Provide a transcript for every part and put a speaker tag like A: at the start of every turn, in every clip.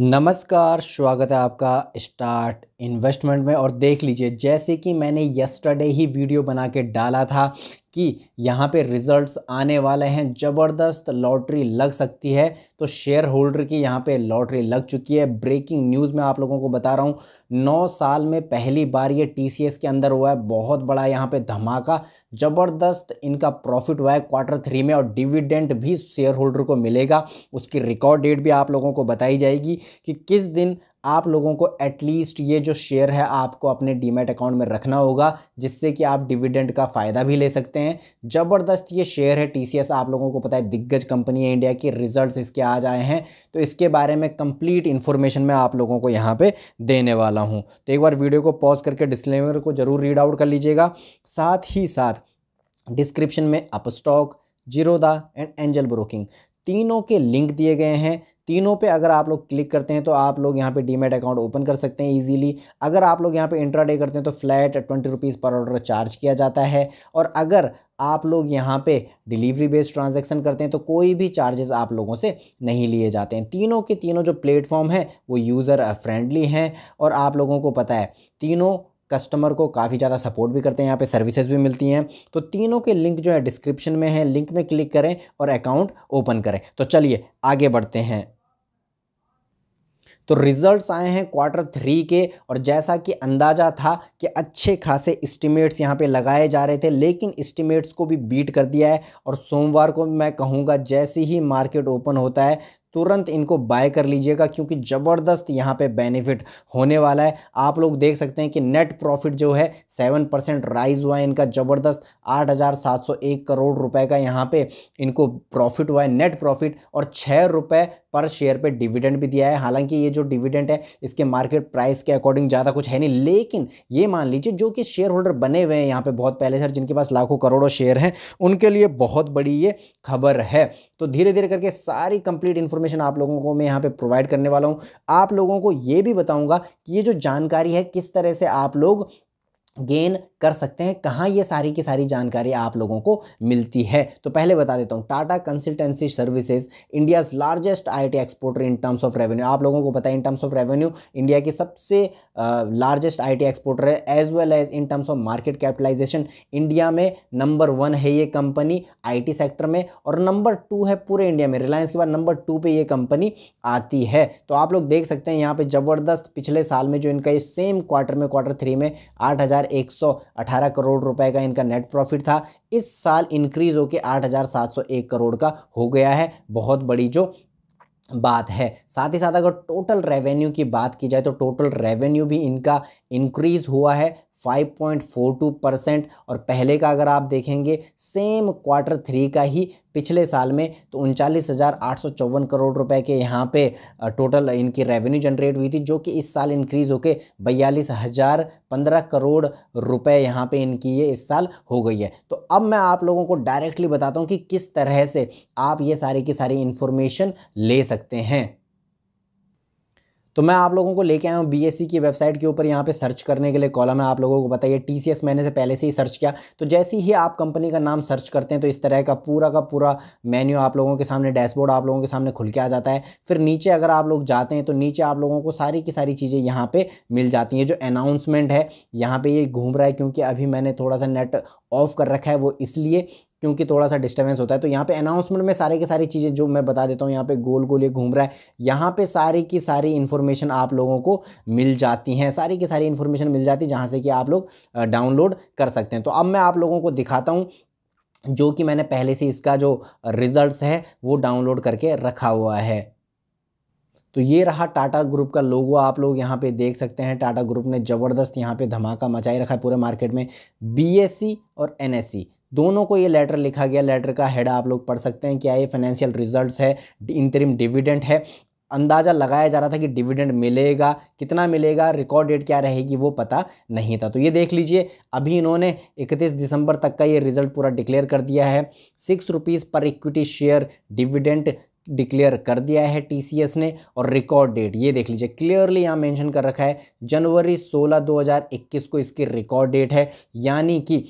A: नमस्कार स्वागत है आपका स्टार्ट इन्वेस्टमेंट में और देख लीजिए जैसे कि मैंने यस्टरडे ही वीडियो बना के डाला था कि यहाँ पे रिजल्ट्स आने वाले हैं ज़बरदस्त लॉटरी लग सकती है तो शेयर होल्डर की यहाँ पे लॉटरी लग चुकी है ब्रेकिंग न्यूज़ में आप लोगों को बता रहा हूँ नौ साल में पहली बार ये टीसीएस के अंदर हुआ है बहुत बड़ा यहाँ पे धमाका ज़बरदस्त इनका प्रॉफिट हुआ है क्वार्टर थ्री में और डिविडेंट भी शेयर होल्डर को मिलेगा उसकी रिकॉर्ड डेट भी आप लोगों को बताई जाएगी कि किस दिन आप लोगों को एटलीस्ट ये जो शेयर है आपको अपने डीमेट अकाउंट में रखना होगा जिससे कि आप डिविडेंड का फ़ायदा भी ले सकते हैं ज़बरदस्त ये शेयर है टीसीएस आप लोगों को पता है दिग्गज कंपनी है इंडिया की रिजल्ट्स इसके आज आए हैं तो इसके बारे में कंप्लीट इन्फॉर्मेशन मैं आप लोगों को यहाँ पर देने वाला हूँ तो एक बार वीडियो को पॉज करके डिस्लेमर को ज़रूर रीड आउट कर लीजिएगा साथ ही साथ डिस्क्रिप्शन में अपस्टॉक जीरोदा एंड एंजल ब्रोकिंग तीनों के लिंक दिए गए हैं तीनों पे अगर आप लोग क्लिक करते हैं तो आप लोग यहाँ पे डीमेट अकाउंट ओपन कर सकते हैं इजीली अगर आप लोग यहाँ पे इंट्राडे करते हैं तो फ्लैट ट्वेंटी रुपीज़ पर ऑर्डर चार्ज किया जाता है और अगर आप लोग यहाँ पे डिलीवरी बेस्ड ट्रांजैक्शन करते हैं तो कोई भी चार्जेस आप लोगों से नहीं लिए जाते हैं तीनों के तीनों जो प्लेटफॉर्म हैं वो यूज़र फ्रेंडली हैं और आप लोगों को पता है तीनों कस्टमर को काफ़ी ज़्यादा सपोर्ट भी करते हैं यहाँ पे सर्विसेज भी मिलती हैं तो तीनों के लिंक जो है डिस्क्रिप्शन में है लिंक में क्लिक करें और अकाउंट ओपन करें तो चलिए आगे बढ़ते हैं तो रिजल्ट्स आए हैं क्वार्टर थ्री के और जैसा कि अंदाज़ा था कि अच्छे खासे इस्टीमेट्स यहाँ पे लगाए जा रहे थे लेकिन इस्टीमेट्स को भी बीट कर दिया है और सोमवार को मैं कहूँगा जैसे ही मार्केट ओपन होता है तुरंत इनको बाय कर लीजिएगा क्योंकि ज़बरदस्त यहाँ पे बेनिफिट होने वाला है आप लोग देख सकते हैं कि नेट प्रॉफिट जो है सेवन परसेंट राइज हुआ है इनका ज़बरदस्त आठ हज़ार सात सौ एक करोड़ रुपए का यहाँ पे इनको प्रॉफिट हुआ है नेट प्रॉफिट और छः रुपये पर शेयर पे डिविडेंड भी दिया है हालांकि ये जो डिविडेंड है इसके मार्केट प्राइस के अकॉर्डिंग ज़्यादा कुछ है नहीं लेकिन ये मान लीजिए जो कि शेयर होल्डर बने हुए हैं यहाँ पे बहुत पहले सर जिनके पास लाखों करोड़ों शेयर हैं उनके लिए बहुत बड़ी ये खबर है तो धीरे धीरे करके सारी कंप्लीट इन्फॉर्मेशन आप लोगों को मैं यहाँ पर प्रोवाइड करने वाला हूँ आप लोगों को ये भी बताऊँगा कि ये जो जानकारी है किस तरह से आप लोग गेन कर सकते हैं कहाँ ये सारी की सारी जानकारी आप लोगों को मिलती है तो पहले बता देता हूँ Tata Consultancy Services India's largest IT exporter in terms of revenue आप लोगों को पता है in terms of revenue India की सबसे लार्जेस्ट आईटी एक्सपोर्टर है as well as in terms of market capitalisation India में नंबर वन है ये कंपनी टी सेक्टर में और नंबर टू है पूरे इंडिया में रिलायंस के बाद नंबर टू पर यह कंपनी आती है तो आप लोग देख सकते हैं यहाँ पर ज़बरदस्त पिछले साल में जो इनका ये सेम क्वार्टर में क्वार्टर थ्री में आठ हज़ार अठारह करोड़ रुपए का इनका नेट प्रॉफिट था इस साल इंक्रीज होकर एक करोड़ का हो गया है बहुत बड़ी जो बात है साथ ही साथ अगर टोटल रेवेन्यू की बात की जाए तो टोटल रेवेन्यू भी इनका इंक्रीज हुआ है 5.42 परसेंट और पहले का अगर आप देखेंगे सेम क्वार्टर थ्री का ही पिछले साल में तो उनचालीस हज़ार आठ सौ चौवन करोड़ रुपए के यहाँ पे टोटल इनकी रेवेन्यू जनरेट हुई थी जो कि इस साल इंक्रीज़ होकर बयालीस हज़ार पंद्रह करोड़ रुपए यहाँ पे इनकी ये इस साल हो गई है तो अब मैं आप लोगों को डायरेक्टली बताता हूँ कि किस तरह से आप ये सारी की सारी इन्फॉर्मेशन ले सकते हैं तो मैं आप लोगों को लेके आया हूँ बीएससी e की वेबसाइट के ऊपर यहाँ पे सर्च करने के लिए कॉलम है आप लोगों को बताइए टीसीएस मैंने से पहले से ही सर्च किया तो जैसे ही आप कंपनी का नाम सर्च करते हैं तो इस तरह का पूरा का पूरा मेन्यू आप लोगों के सामने डैशबोर्ड आप लोगों के सामने खुल के आ जाता है फिर नीचे अगर आप लोग जाते हैं तो नीचे आप लोगों को सारी की सारी चीज़ें यहाँ पर मिल जाती हैं जो अनाउंसमेंट है यहाँ पर ये घूम रहा है क्योंकि अभी मैंने थोड़ा सा नेट ऑफ कर रखा है वो इसलिए क्योंकि थोड़ा सा डिस्टर्बेंस होता है तो यहाँ पे अनाउंसमेंट में सारे के सारी चीज़ें जो मैं बता देता हूँ यहाँ पे गोल गोल ये घूम रहा है यहाँ पे सारी की सारी इन्फॉर्मेशन आप लोगों को मिल जाती हैं सारी की सारी इन्फॉर्मेशन मिल जाती है जहाँ से कि आप लोग डाउनलोड कर सकते हैं तो अब मैं आप लोगों को दिखाता हूँ जो कि मैंने पहले से इसका जो रिज़ल्ट है वो डाउनलोड करके रखा हुआ है तो ये रहा टाटा ग्रुप का लोगो आप लोग यहाँ पे देख सकते हैं टाटा ग्रुप ने ज़बरदस्त यहाँ पे धमाका मचाई रखा है पूरे मार्केट में बीएससी और एनएससी दोनों को ये लेटर लिखा गया लेटर का हेड आप लोग पढ़ सकते हैं क्या ये फाइनेंशियल रिजल्ट्स है इंतरिम डिविडेंट है अंदाज़ा लगाया जा रहा था कि डिविडेंड मिलेगा कितना मिलेगा रिकॉर्ड डेट क्या रहेगी वो पता नहीं था तो ये देख लीजिए अभी इन्होंने 31 दिसंबर तक का ये रिजल्ट पूरा डिक्लेयर कर दिया है सिक्स रुपीज़ पर इक्विटी शेयर डिविडेंट डिक्लेयर कर दिया है टीसीएस ने और रिकॉर्ड डेट ये देख लीजिए क्लियरली यहाँ मेंशन कर रखा है जनवरी 16 2021 को इसकी रिकॉर्ड डेट है यानी कि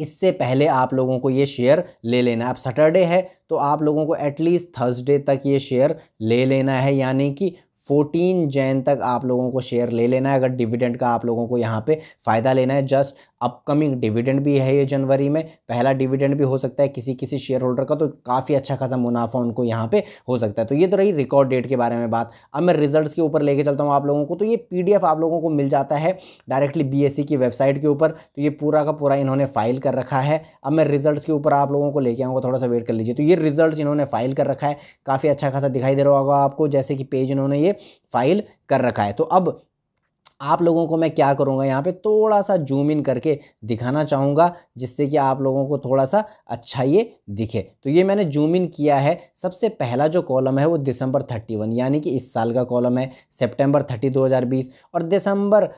A: इससे पहले आप लोगों को ये शेयर ले लेना अब सैटरडे है तो आप लोगों को एटलीस्ट थर्सडे तक ये शेयर ले लेना है यानी कि 14 जैन तक आप लोगों को शेयर ले लेना है अगर डिविडेंड का आप लोगों को यहाँ पे फ़ायदा लेना है जस्ट अपकमिंग डिविडेंड भी है ये जनवरी में पहला डिविडेंड भी हो सकता है किसी किसी शेयर होल्डर का तो काफ़ी अच्छा खासा मुनाफा उनको यहाँ पे हो सकता है तो ये तो रही रिकॉर्ड डेट के बारे में बात अब मैं रिजल्ट्स के ऊपर लेके चलता हूँ आप लोगों को तो ये पी आप लोगों को मिल जाता है डायरेक्टली बी e की वेबसाइट के ऊपर तो ये पूरा का पूरा इन्होंने फाइल कर रखा है अब मैं रिजल्ट के ऊपर आप लोगों को लेके आऊँगा थोड़ा सा वेट कर लीजिए तो ये रिजल्ट इन्होंने फाइल कर रखा है काफ़ी अच्छा खासा दिखाई दे रहा होगा आपको जैसे कि पेज इन्होंने ये फाइल कर रखा है तो अब आप लोगों को मैं क्या करूँगा यहाँ पे थोड़ा सा जूम इन करके दिखाना चाहूँगा जिससे कि आप लोगों को थोड़ा सा अच्छा ये दिखे तो ये मैंने जूम इन किया है सबसे पहला जो कॉलम है वो दिसंबर 31 यानी कि इस साल का कॉलम है सितंबर 30 2020 और दिसंबर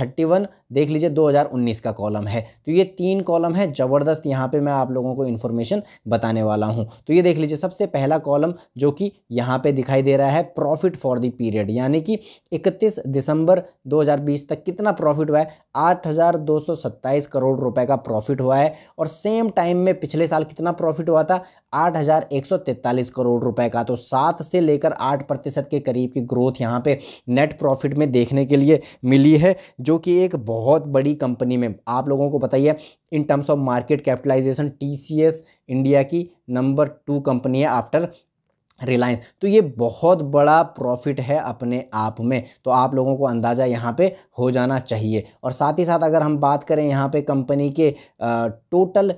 A: 31 देख लीजिए 2019 का कॉलम है तो ये तीन कॉलम है ज़बरदस्त यहाँ पे मैं आप लोगों को इन्फॉर्मेशन बताने वाला हूँ तो ये देख लीजिए सबसे पहला कॉलम जो कि यहाँ पे दिखाई दे रहा है प्रॉफिट फॉर द पीरियड यानी कि 31 दिसंबर 2020 तक कितना प्रॉफिट हुआ है आठ करोड़ रुपए का प्रॉफिट हुआ है और सेम टाइम में पिछले साल कितना प्रॉफिट हुआ था आठ करोड़ रुपए का तो सात से लेकर आठ प्रतिशत के करीब की ग्रोथ यहाँ पे नेट प्रॉफिट में देखने के लिए मिली है जो कि एक बहुत बहुत बड़ी कंपनी में आप लोगों को पता ही है in terms of market capitalisation TCS India की नंबर टू कंपनी है आफ्टर रिलायंस तो ये बहुत बड़ा प्रॉफिट है अपने आप में तो आप लोगों को अंदाज़ा यहाँ पे हो जाना चाहिए और साथ ही साथ अगर हम बात करें यहाँ पे कंपनी के टोटल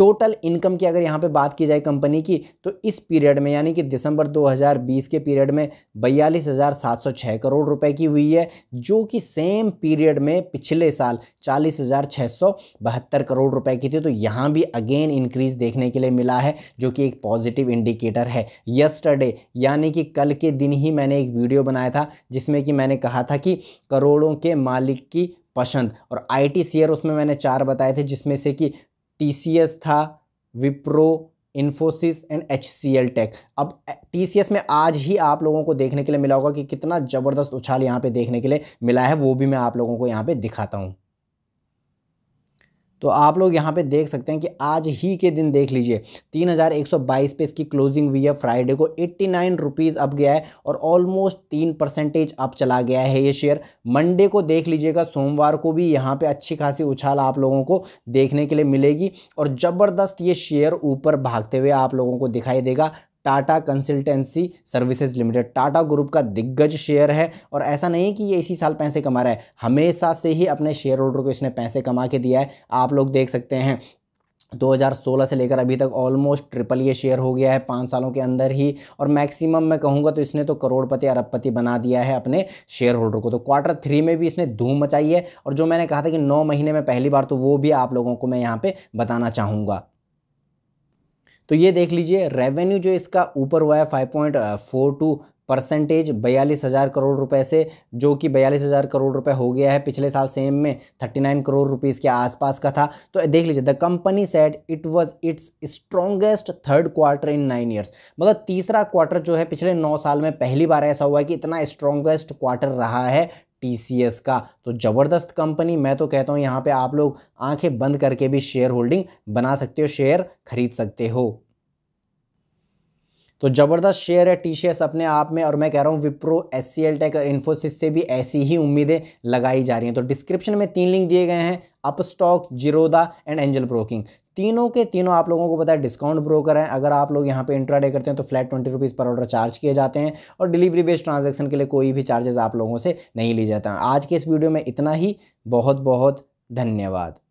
A: टोटल इनकम की अगर यहाँ पे बात की जाए कंपनी की तो इस पीरियड में यानी कि दिसंबर 2020 के पीरियड में बयालीस हज़ार सात सौ छः करोड़ रुपए की हुई है जो कि सेम पीरियड में पिछले साल चालीस हज़ार छः सौ बहत्तर करोड़ रुपए की थी तो यहाँ भी अगेन इंक्रीज देखने के लिए मिला है जो कि एक पॉजिटिव इंडिकेटर है यस्टरडे यानी कि कल के दिन ही मैंने एक वीडियो बनाया था जिसमें कि मैंने कहा था कि करोड़ों के मालिक की पसंद और आई शेयर उसमें मैंने चार बताए थे जिसमें से कि टीसीएस था विप्रो इन्फोसिस एंड एच सी एल टेक अब टी सी एस में आज ही आप लोगों को देखने के लिए मिला होगा कि कितना ज़बरदस्त उछाल यहाँ पे देखने के लिए मिला है वो भी मैं आप लोगों को यहाँ पे दिखाता हूँ तो आप लोग यहाँ पे देख सकते हैं कि आज ही के दिन देख लीजिए 3122 पे इसकी क्लोजिंग हुई है फ्राइडे को 89 रुपीस अप गया है और ऑलमोस्ट तीन परसेंटेज अप चला गया है ये शेयर मंडे को देख लीजिएगा सोमवार को भी यहाँ पे अच्छी खासी उछाल आप लोगों को देखने के लिए मिलेगी और ज़बरदस्त ये शेयर ऊपर भागते हुए आप लोगों को दिखाई देगा टाटा कंसल्टेंसी सर्विसेज लिमिटेड टाटा ग्रुप का दिग्गज शेयर है और ऐसा नहीं कि ये इसी साल पैसे कमा रहा है हमेशा से ही अपने शेयर होल्डर को इसने पैसे कमा के दिया है आप लोग देख सकते हैं 2016 से लेकर अभी तक ऑलमोस्ट ट्रिपल ये शेयर हो गया है पाँच सालों के अंदर ही और मैक्सिमम मैं कहूँगा तो इसने तो करोड़पति अरबपति बना दिया है अपने शेयर होल्डर को तो क्वार्टर थ्री में भी इसने धूम मचाई है और जो मैंने कहा था कि नौ महीने में पहली बार तो वो भी आप लोगों को मैं यहाँ पर बताना चाहूँगा तो ये देख लीजिए रेवेन्यू जो इसका ऊपर हुआ है five point four two percentage बयालीस हज़ार करोड़ रुपए से जो कि बयालीस हज़ार करोड़ रुपए हो गया है पिछले साल सेम में थर्टी नाइन करोड़ रुपीज़ के आसपास का था तो देख लीजिए the company set it was its strongest third quarter in nine years मतलब तीसरा क्वार्टर जो है पिछले नौ साल में पहली बार ऐसा हुआ है कि इतना स्ट्रॉन्गेस्ट क्वार्टर रहा है टी का तो ज़बरदस्त कंपनी मैं तो कहता हूँ यहाँ पे आप लोग आंखें बंद करके भी शेयर होल्डिंग बना सकते हो शेयर खरीद सकते हो तो ज़बरदस्त शेयर है टी अपने आप में और मैं कह रहा हूँ विप्रो एस सी एल टेक और इन्फोसिस से भी ऐसी ही उम्मीदें लगाई जा रही हैं तो डिस्क्रिप्शन में तीन लिंक दिए गए हैं अपस्टॉक जिरोदा एंड एंजल ब्रोकिंग तीनों के तीनों आप लोगों को पता है डिस्काउंट ब्रोकर हैं अगर आप लोग यहाँ पे इंट्राडे करते हैं तो फ्लैट ट्वेंटी रुपीज़ पर ऑर्डर चार्ज किए जाते हैं और डिलीवरी बेस्ड ट्रांजेक्शन के लिए कोई भी चार्जेस आप लोगों से नहीं लिए जाते हैं आज के इस वीडियो में इतना ही बहुत बहुत धन्यवाद